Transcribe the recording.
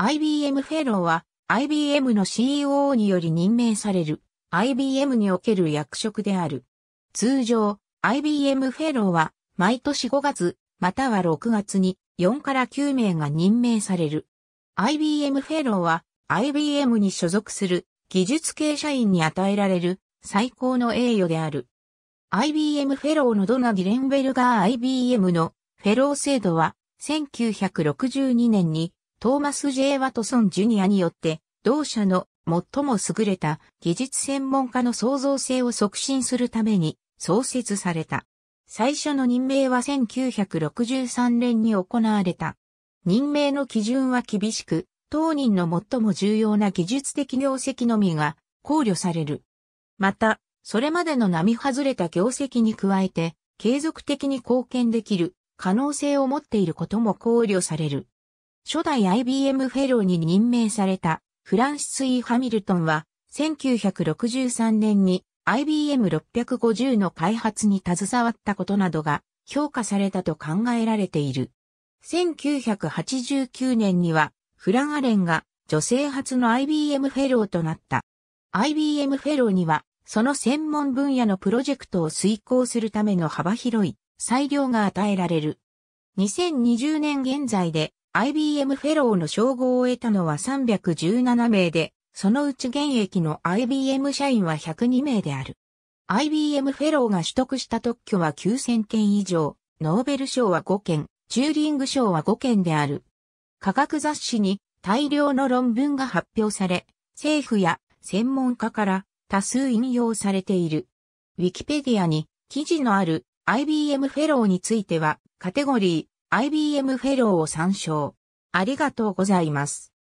IBM フェローは IBM の CEO により任命される IBM における役職である。通常 IBM フェローは毎年5月または6月に4から9名が任命される。IBM フェローは IBM に所属する技術系社員に与えられる最高の栄誉である。IBM フェローのドナ・ディレンベルガー IBM のフェロー制度は1962年にトーマス・ J・ ワトソン・ジュニアによって、同社の最も優れた技術専門家の創造性を促進するために創設された。最初の任命は1963年に行われた。任命の基準は厳しく、当人の最も重要な技術的業績のみが考慮される。また、それまでの並外れた業績に加えて、継続的に貢献できる可能性を持っていることも考慮される。初代 IBM フェローに任命されたフランシス・イ・ハミルトンは、1963年に IBM650 の開発に携わったことなどが評価されたと考えられている。1989年には、フラン・アレンが女性初の IBM フェローとなった。IBM フェローには、その専門分野のプロジェクトを遂行するための幅広い裁量が与えられる。2020年現在で IBM フェローの称号を得たのは317名で、そのうち現役の IBM 社員は102名である。IBM フェローが取得した特許は9000件以上、ノーベル賞は5件、チューリング賞は5件である。科学雑誌に大量の論文が発表され、政府や専門家から多数引用されている。ウィキペディアに記事のある IBM フェローについては、カテゴリー、IBM フェローを参照。ありがとうございます。